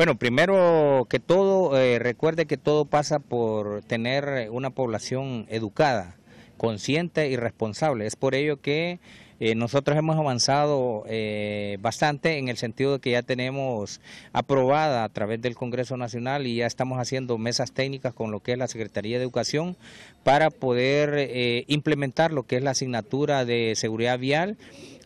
Bueno, primero que todo, eh, recuerde que todo pasa por tener una población educada, consciente y responsable. Es por ello que eh, nosotros hemos avanzado eh, bastante en el sentido de que ya tenemos aprobada a través del Congreso Nacional y ya estamos haciendo mesas técnicas con lo que es la Secretaría de Educación para poder implementar lo que es la asignatura de seguridad vial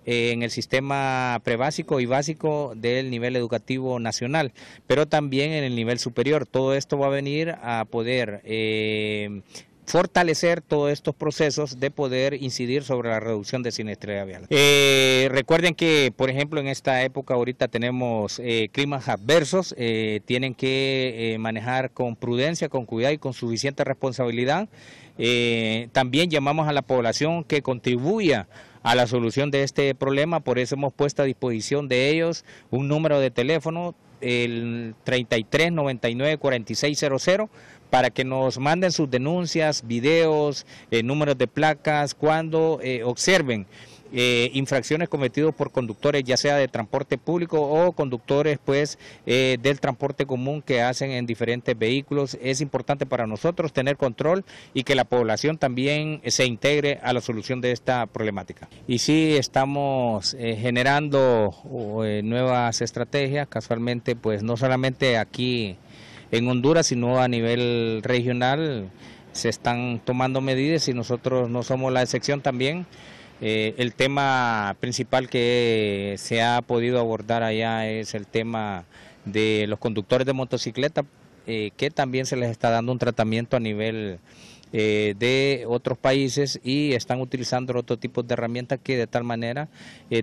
eh, en el sistema prebásico y básico del nivel educativo nacional, pero también en el nivel superior. Todo esto va a venir a poder eh, fortalecer todos estos procesos de poder incidir sobre la reducción de siniestralidad vial. Eh, recuerden que, por ejemplo, en esta época ahorita tenemos climas adversos, tienen que manejar con prudencia, con cuidado y con suficiente responsabilidad. también llamamos a la población que contribuya a la solución de este problema, por eso hemos puesto a disposición de ellos un número de teléfono el 33 99 4600 para que nos manden sus denuncias, videos, eh, números de placas, cuando eh, observen eh, infracciones cometidas por conductores ya sea de transporte público o conductores pues eh, del transporte común que hacen en diferentes vehículos. Es importante para nosotros tener control y que la población también se integre a la solución de esta problemática. Y sí, estamos eh, generando nuevas estrategias, casualmente pues no solamente aquí en Honduras, sino a nivel regional se están tomando medidas y nosotros no somos la excepción también. Eh, el tema principal que se ha podido abordar allá es el tema de los conductores de motocicleta, eh, que también se les está dando un tratamiento a nivel eh, de otros países y están utilizando otro tipo de herramientas que de tal manera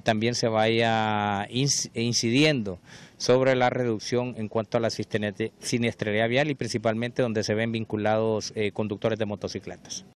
también se vaya incidiendo sobre la reducción en cuanto a la siniestralidad vial y principalmente donde se ven vinculados conductores de motocicletas.